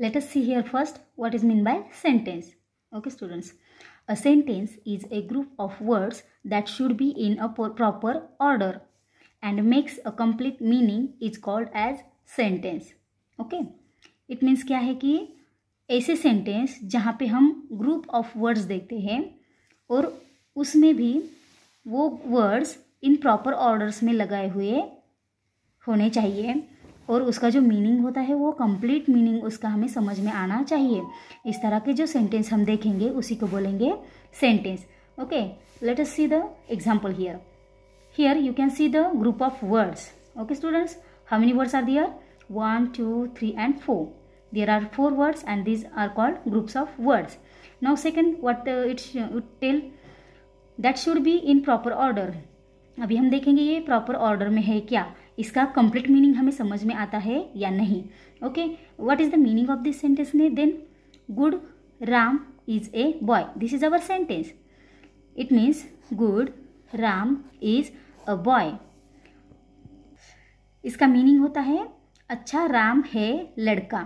let us see here first what is mean by sentence okay students a sentence is a group of words that should be in a proper order and makes a complete meaning is called as sentence okay it means kya hai ki aise sentence jahan pe hum group of words dekhte hain aur usme bhi wo words in proper orders mein lagaye hue hone chahiye और उसका जो meaning होता है वो complete meaning उसका हमें समझ में आना चाहिए इस तरह के जो सेंटेंस हम देखेंगे उसी को बोलेंगे sentence okay let us see the example here here you can see the group of words okay students how many words are there one two three and four there are four words and these are called groups of words now second what it's tell that should be in proper order अभी हम देखेंगे ये proper order में है क्या इसका complete meaning हमें समझ में आता है या नहीं okay what is the meaning of this sentence ने then good Ram is a boy this is our sentence it means good Ram is a boy इसका मीनिंग होता है अच्छा राम है लड़का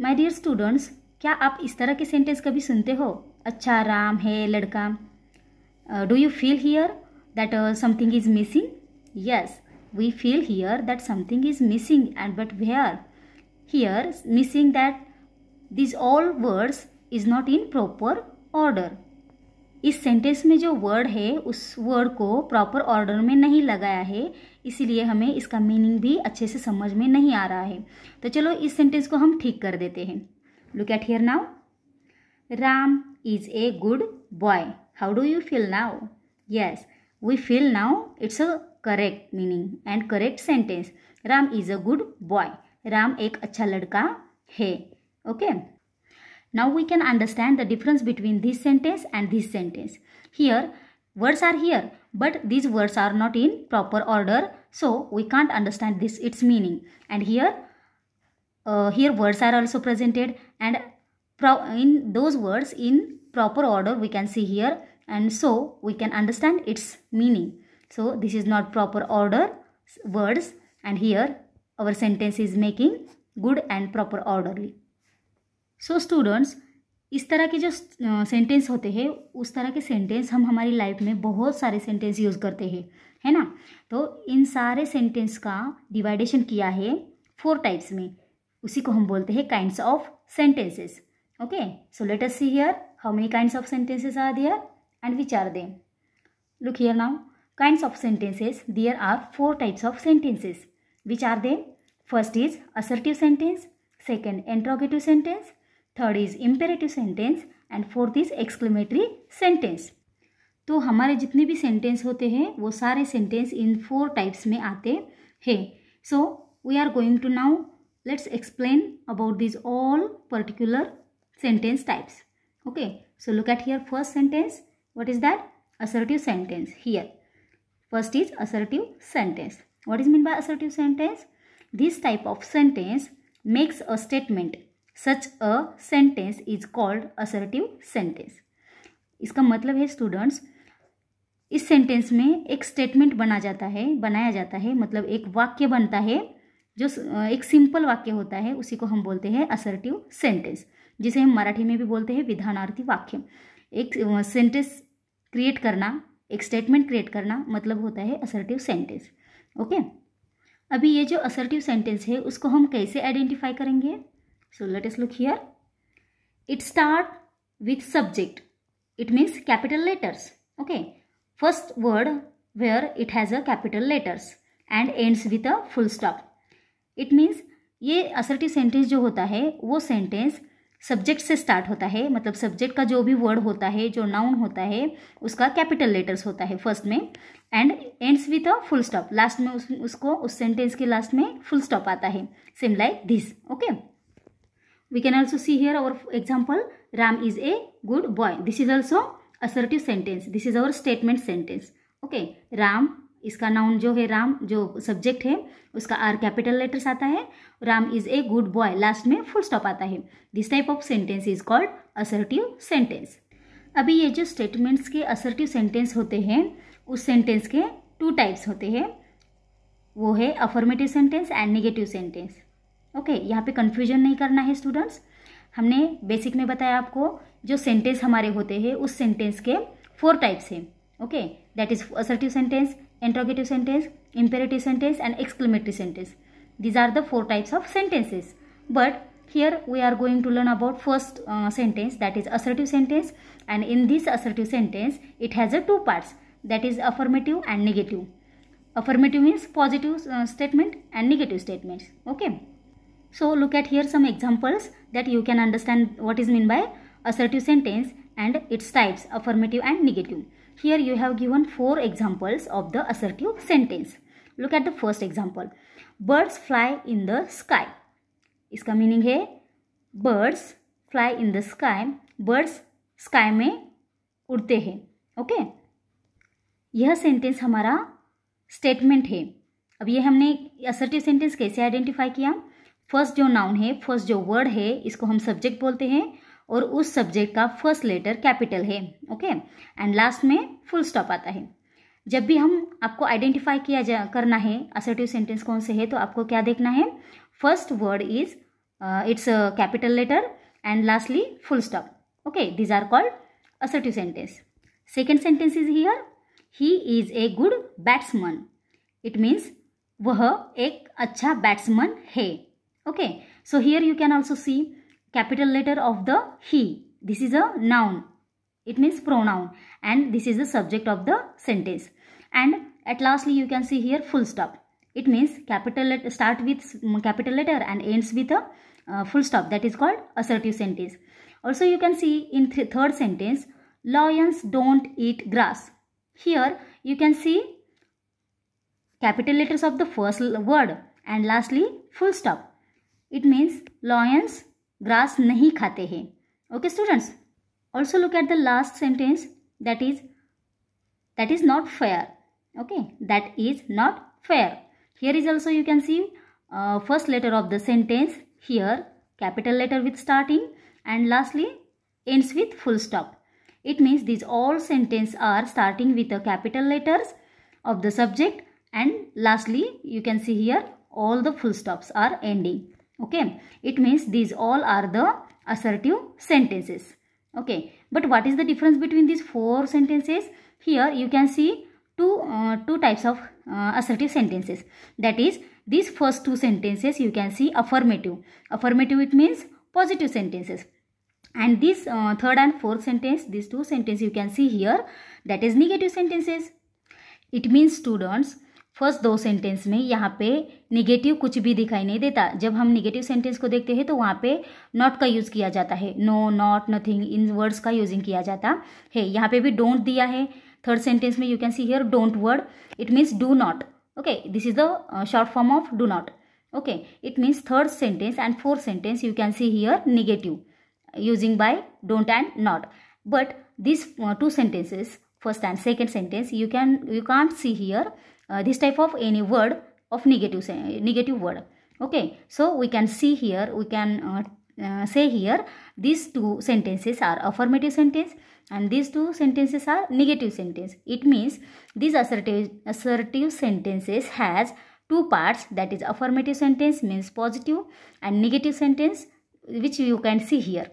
माई डियर स्टूडेंट्स क्या आप इस तरह के सेंटेंस कभी सुनते हो अच्छा राम है लड़का do you feel here that something is missing yes we feel here that something is missing and but where here missing that these all words is not in proper order इस sentence में जो word है उस word को proper order में नहीं लगाया है इसीलिए हमें इसका मीनिंग भी अच्छे से समझ में नहीं आ रहा है तो चलो इस सेंटेंस को हम ठीक कर देते हैं look at here now Ram is a good boy how do you feel now yes we feel now it's a correct meaning and correct sentence ram is a good boy ram ek acha ladka hai okay now we can understand the difference between this sentence and this sentence here words are here but these words are not in proper order so we can't understand this its meaning and here uh, here words are also presented and in those words in proper order we can see here and so we can understand its meaning So this is not proper order words and here our sentence is making good and proper orderly. So students इस तरह के जो sentence होते हैं उस तरह के sentence हम हमारी लाइफ में बहुत सारे सेंटेंस यूज़ करते हैं है ना तो इन सारे सेंटेंस का डिवाइडेशन किया है फोर टाइप्स में उसी को हम बोलते हैं kinds of sentences okay so let us see here how many kinds of sentences are there and which are them look here now kinds of sentences, there are four types of sentences. Which are they? First is assertive sentence, second interrogative sentence, third is imperative sentence and fourth is exclamatory sentence. तो हमारे जितने भी sentence होते हैं वो सारे sentence in four types में आते हैं so we are going to now let's explain about this all particular sentence types okay so look at here first sentence what is that assertive sentence here First is assertive sentence. What is mean by assertive sentence? This type of sentence makes a statement. Such a sentence is called assertive sentence. iska matlab hai students इस sentence में एक statement बना जाता है बनाया जाता है मतलब एक वाक्य बनता है जो एक सिंपल वाक्य होता है उसी को हम बोलते हैं असर्टिव सेंटेंस जिसे हम मराठी में भी बोलते हैं विधानार्थी वाक्य एक सेंटेंस क्रिएट करना एक स्टेटमेंट क्रिएट करना मतलब होता है असर्टिव सेंटेंस ओके अभी ये जो असर्टिव सेंटेंस है उसको हम कैसे आइडेंटिफाई करेंगे so let us look here it start with subject it means capital letters okay first word where it has a capital letters and ends with a full stop it means ये assertive sentence जो होता है वो sentence subject से start होता है मतलब subject का जो भी वर्ड होता है जो नाउन होता है उसका कैपिटल लेटर्स होता है फर्स्ट में and ends with a full stop last में उस, उसको उस सेंटेंस के लास्ट में फुल स्टॉप आता है same like this okay we can also see here our example Ram is a good boy this is also assertive sentence this is our statement sentence okay Ram इसका noun जो है राम जो subject है उसका are capital letters आता है Ram is a good boy last में full stop आता है this type of sentence is called assertive sentence अभी ये जो स्टेटमेंट्स के असर्टिव सेंटेंस होते हैं उस सेंटेंस के टू टाइप्स होते हैं वो है affirmative sentence and negative sentence okay यहाँ पे कन्फ्यूजन नहीं करना है स्टूडेंट्स हमने बेसिक में बताया आपको जो सेंटेंस हमारे होते हैं उस सेंटेंस के फोर टाइप्स हैं okay that is assertive sentence interrogative sentence, imperative sentence and exclamatory sentence. These are the four types of sentences. But here we are going to learn about first uh, sentence that is assertive sentence and in this assertive sentence it has a two parts that is affirmative and negative. Affirmative means positive uh, statement and negative statements. Okay. So look at here some examples that you can understand what is mean by assertive sentence and its types affirmative and negative. Here you have given four examples of the assertive sentence. Look at the first example. Birds fly in the sky. iska meaning hai birds fly in the sky. Birds sky mein उड़ते हैं okay okay? यह sentence हमारा statement है अब यह हमने assertive sentence कैसे identify किया फर्स्ट जो नाउन है फर्स्ट जो वर्ड है इसको हम सब्जेक्ट बोलते हैं और उस सब्जेक्ट का फर्स्ट लेटर कैपिटल है ओके एंड लास्ट में फुल स्टॉप आता है जब भी हम आपको आइडेंटिफाई किया जा करना है असर्टिव सेंटेंस कौन से है तो आपको क्या देखना है first word is its capital letter and lastly full stop okay these are called assertive sentence second sentence is here he is a good batsman it means वह एक अच्छा बैट्समैन है okay so here you can also see capital letter of the he. This is a noun. It means pronoun. And this is the subject of the sentence. And at lastly, you can see here full stop. It means capital let start with mm, capital letter and ends with a uh, full stop. That is called assertive sentence. Also, you can see in th third sentence, lions don't eat grass. Here, you can see capital letters of the first word and lastly full stop. It means lions grass नहीं खाते हैं okay students also look at the last sentence that is that is not fair okay that is not fair here is also you can see uh, first letter of the sentence here capital letter with starting and lastly ends with full stop it means these all sentences are starting with the capital letters of the subject and lastly you can see here all the full stops are ending Okay, it means these all are the assertive sentences. Okay, but what is the difference between these four sentences? Here you can see two, uh, two types of uh, assertive sentences. That is, these first two sentences you can see affirmative. Affirmative it means positive sentences and this uh, third and fourth sentence these two sentences you can see here that is negative sentences it means students first those sentences में यहाँ negative कुछ भी दिखाई नहीं देता जब हम negative sentence को देखते हैं तो वहाँ पे नॉट का यूज़ किया जाता है नो नॉट नथिंग इन वर्ड्स का यूजिंग किया जाता है यहाँ पे भी डोंट दिया है थर्ड सेंटेंस में you can see here don't word it means do not okay this is the short form of do not okay it means third sentence and fourth sentence you can see here negative using by don't and not but this two sentences first and second sentence you can you can't see here this type of any word of negative negative word okay so we can see here we can uh, uh, say here these two sentences are affirmative sentence and these two sentences are negative sentence it means these assertive assertive sentences has two parts that is affirmative sentence means positive and negative sentence which you can see here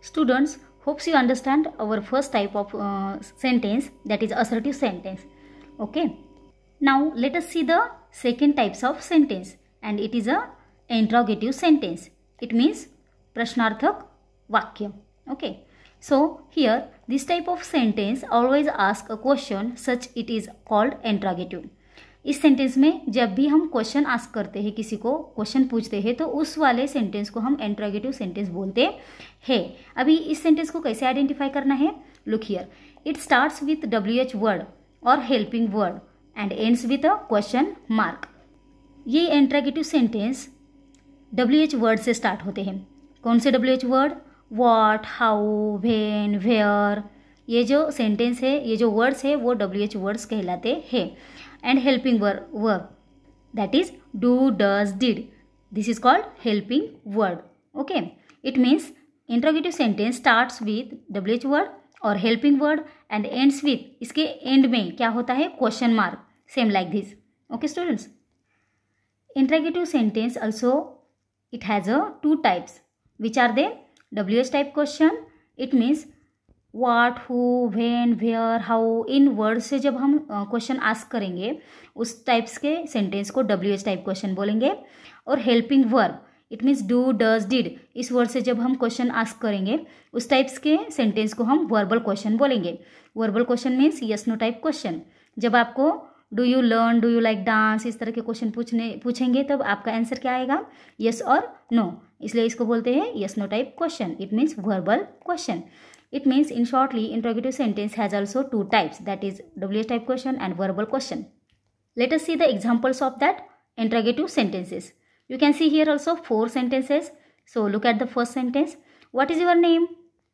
students hopes you understand our first type of uh, sentence that is assertive sentence okay Now let us see the second types of sentence and it is a interrogative sentence. It means Prashnarthak Vakya. Okay. So here this type of sentence always ask a question such it is called interrogative. इस sentence में जब भी हम question ask करते हैं किसी को question पूछते हैं तो उस वाले सेंटेंस को हम एंट्रोगेटिव सेंटेंस बोलते हैं अभी इस सेंटेंस को कैसे आइडेंटिफाई करना है look here it starts with W H word और helping word and ends with a question mark ये interrogative sentence W H word से स्टार्ट होते हैं कौन से W H word what how when where ये जो सेंटेंस है ये जो वर्ड्स है वो डब्ल्यू एच वर्ड्स कहलाते हैं and helping verb that is do does did this is called helping word okay it means interrogative sentence starts with W H word और helping word and ends with इसके end में क्या होता है question mark same like this okay students interrogative sentence also it has a two types which are they wh type question it means what who when where how इन word से जब हम question ask करेंगे उस types के sentence को W H type question बोलेंगे और helping verb it means do does did इस वर्ड से जब हम क्वेश्चन आस्क करेंगे उस टाइप्स के सेंटेंस को हम वर्बल क्वेश्चन बोलेंगे verbal question means yes no type question जब आपको do you learn do you like dance इस तरह के क्वेश्चन पूछने पूछेंगे तब आपका आंसर क्या आएगा यस और नो इसलिए इसको बोलते हैं yes no type question it means verbal question it means in shortly interrogative sentence has also two types that is W type question and verbal question let us see the examples of that interrogative sentences you can see here also four sentences so look at the first sentence what is your name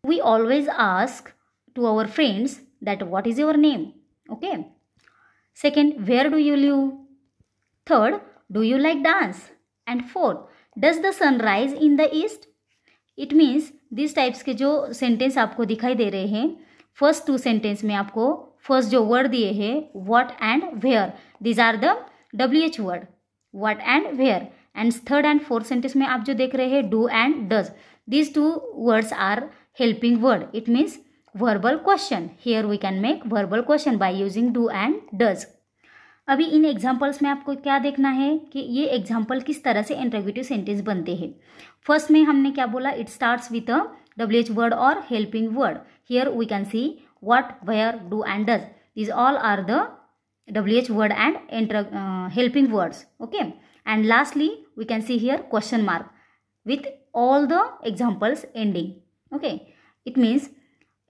we always ask to our friends that what is your name okay Second, where do you live? Third, do you like dance? And fourth, does the sun rise in the east? It means this types के जो sentence आपको दिखाई दे रहे हैं first two sentence में आपको first जो word दिए हैं what and where these are the W H word what and where and third and fourth sentence में आप जो देख रहे हैं do and does these two words are helping word it means verbal question here we can make verbal question by using do and does अभी इन examples में आपको क्या देखना है कि ये एग्जाम्पल किस तरह से इंटरव्यूटिव सेंटेंस बनते हैं फर्स्ट में हमने क्या बोला it start with a W H word और helping word here we can see what where do and does these all are the W H word and enter helping words okay and lastly we can see here question mark with all the examples ending okay it means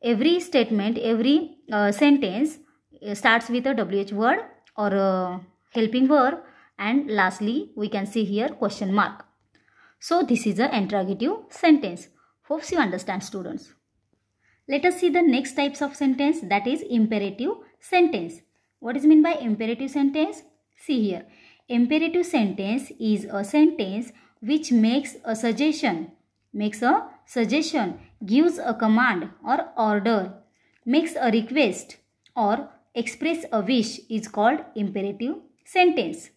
every statement, every uh, sentence uh, starts with a WH word or a helping verb and lastly we can see here question mark. So this is a interrogative sentence. Hopes you understand students. Let us see the next types of sentence that is imperative sentence. What is meant by imperative sentence? See here. Imperative sentence is a sentence which makes a suggestion. Makes a suggestion gives a command और order makes a request और express a wish is called imperative sentence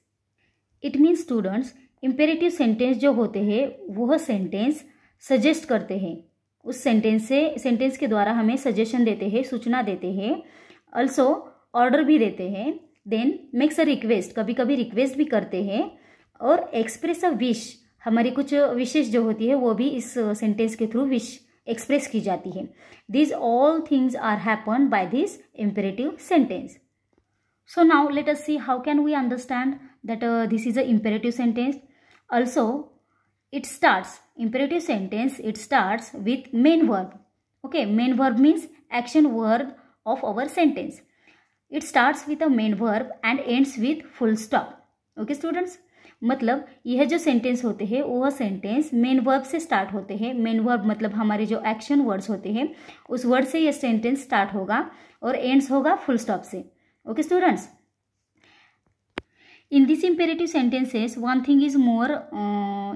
it means students imperative sentence जो होते हैं वह sentence suggest करते हैं उस sentence से सेंटेंस के द्वारा हमें सजेशन देते हैं सूचना देते हैं अल्सो ऑर्डर भी देते हैं देन मेक्स अ रिक्वेस्ट कभी कभी रिक्वेस्ट भी करते हैं और एक्सप्रेस अ विश हमारी कुछ विशेष जो होती है वो भी इस सेंटेंस के थ्रू विश एक्सप्रेस की जाती है these all things are happen by this imperative sentence so now let us see how can we understand that this is a imperative sentence also it start imperative sentence it start with main verb okay main verb means action verb of our sentence it start with a main verb and ends with full stop okay students मतलब यह जो sentence होते हैं वह sentence main verb से start होते हैं main verb मतलब हमारे जो एक्शन वर्ड्स होते हैं उस वर्ड से यह सेंटेंस स्टार्ट होगा और एंड्स होगा फुल स्टॉप से okay students in this imperative sentences one thing is more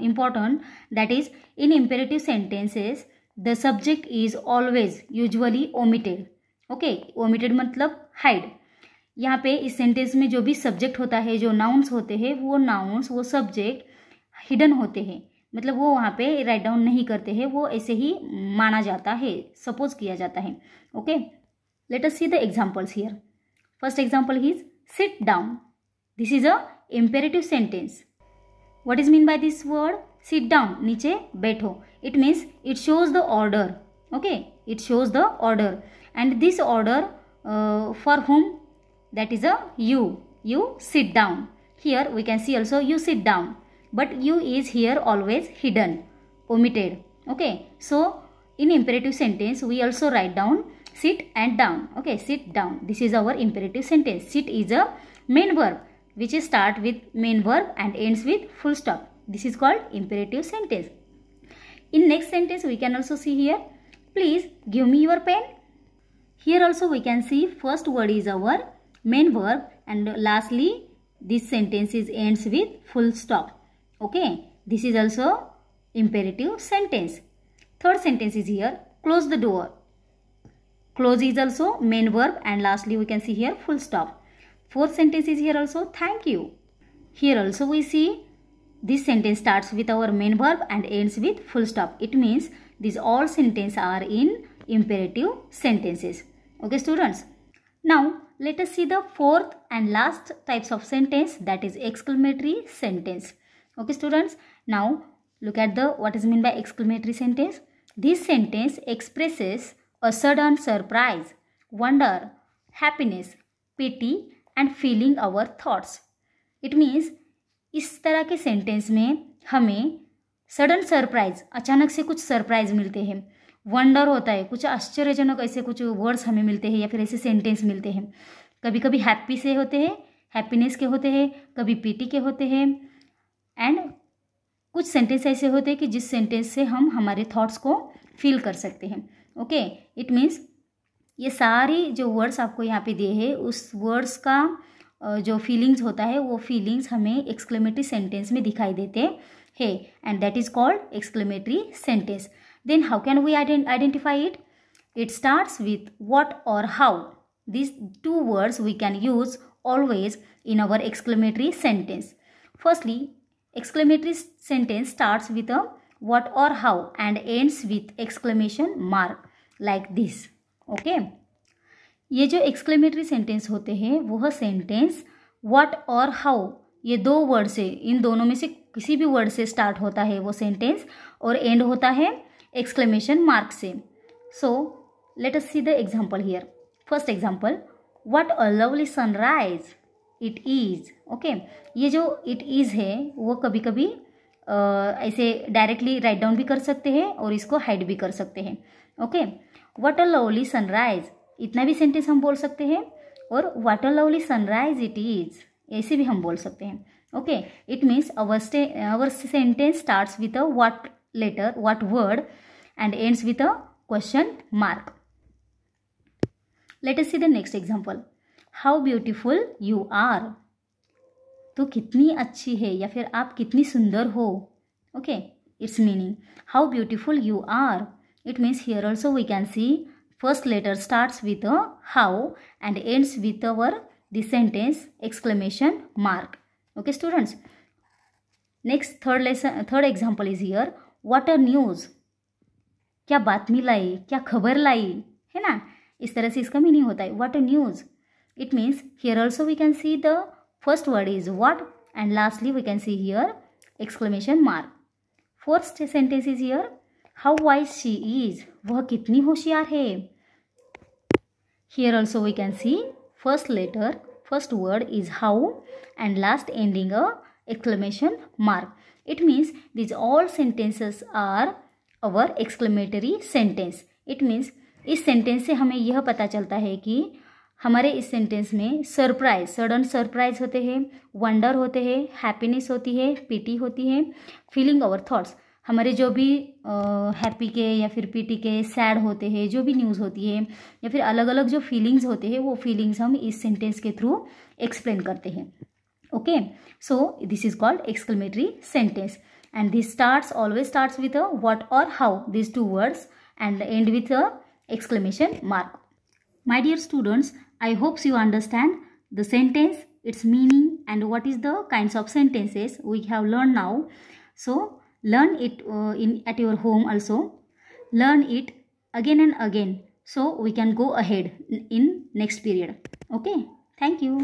important that is in imperative sentences the subject is always usually omitted okay omitted मतलब हाइड यहाँ पे इस सेंटेंस में जो भी सब्जेक्ट होता है जो नाउन्स होते हैं वो नाउन्स वो सब्जेक्ट हिडन होते हैं मतलब वो वहाँ पे राइट डाउन नहीं करते हैं वो ऐसे ही माना जाता है सपोज किया जाता है okay let us see the examples here first example is sit down this is a imperative sentence what is mean by this word sit down नीचे बैठो it means it shows the order okay it shows the order and this order for home that is a you. You sit down. Here we can see also you sit down. But you is here always hidden, omitted. Okay. So in imperative sentence we also write down sit and down. Okay. Sit down. This is our imperative sentence. Sit is a main verb which is start with main verb and ends with full stop. This is called imperative sentence. In next sentence we can also see here please give me your pen. Here also we can see first word is our main verb and lastly this sentence is ends with full stop okay this is also imperative sentence third sentence is here close the door close is also main verb and lastly we can see here full stop fourth sentence is here also thank you here also we see this sentence starts with our main verb and ends with full stop it means these all sentences are in imperative sentences okay students now let us see the fourth and last types of sentence that is exclamatory sentence. Okay students, now look at the what is mean by exclamatory sentence. This sentence expresses a sudden surprise, wonder, happiness, pity and feeling our thoughts. It means इस तरह के sentence में हमें sudden surprise अचानक से कुछ surprise मिलते हैं वंडर होता है कुछ आश्चर्यजनक ऐसे कुछ वर्ड्स हमें मिलते हैं या फिर ऐसे सेंटेंस मिलते हैं कभी कभी हैप्पी से होते हैं हैप्पीनेस के होते हैं कभी पीटी के होते हैं एंड कुछ सेंटेंस ऐसे होते हैं कि जिस सेंटेंस से हम हमारे थॉट्स को फील कर सकते हैं ओके इट मीन्स ये सारी जो वर्ड्स आपको यहाँ पे दिए हैं उस वर्ड्स का जो फीलिंग्स होता है वो फीलिंग्स हमें एक्सक्लेमेटरी सेंटेंस में दिखाई देते हैं and that is called exclamatory sentence then how can we ident identify it it starts with what or how these two words we can use always in our exclamatory sentence firstly exclamatory sentence starts with a what or how and ends with exclamation mark like this okay? ये जो exclamatory sentence होते हैं वह sentence what और how ये दो word से इन दोनों में से किसी भी वर्ड से स्टार्ट होता है वो सेंटेंस और एंड होता है exclamation mark से so let us see the example here first example what a lovely sunrise it is okay ये जो it is है wo कभी कभी ऐसे डायरेक्टली राइट डाउन भी कर सकते हैं और इसको हाइड भी कर सकते हैं okay what a lovely sunrise इतना भी सेंटेंस हम बोल सकते हैं और what a lovely sunrise it is ऐसे भी हम बोल सकते हैं okay it means our stay our sentence starts with a what letter, what word and ends with a question mark. Let us see the next example. How beautiful you are. तो कितनी अच्छी है या फिर आप कितनी सुंदर हो okay its meaning how beautiful you are it means here also we can see first letter starts with a how and ends with our the sentence exclamation mark okay students next third lesson third example is here what a news क्या बातमी लाई क्या खबर लाई है ना इस तरह से इसका मीनिंग होता है what a news it means here also we can see the first word is what and lastly we can see here exclamation mark fourth sentence is here how wise she is वह कितनी होशियार है here also we can see first letter first word is how and last ending a exclamation mark It means these all sentences are our exclamatory sentence. It means इस sentence से हमें यह पता चलता है कि हमारे इस सेंटेंस में सरप्राइज सडन सरप्राइज होते हैं वंडर होते हैं हैप्पीनेस होती है पीटी होती है फीलिंग ओवर थॉट्स हमारे जो भी हैप्पी के या फिर पीटी के सैड होते हैं जो भी न्यूज़ होती है या फिर अलग अलग जो फीलिंग्स होते हैं वो फीलिंग्स हम इस सेंटेंस के थ्रू एक्सप्लेन करते हैं okay so this is called exclamatory sentence and this starts always starts with a what or how these two words and end with a exclamation mark my dear students i hope you understand the sentence its meaning and what is the kinds of sentences we have learned now so learn it uh, in at your home also learn it again and again so we can go ahead in next period okay thank you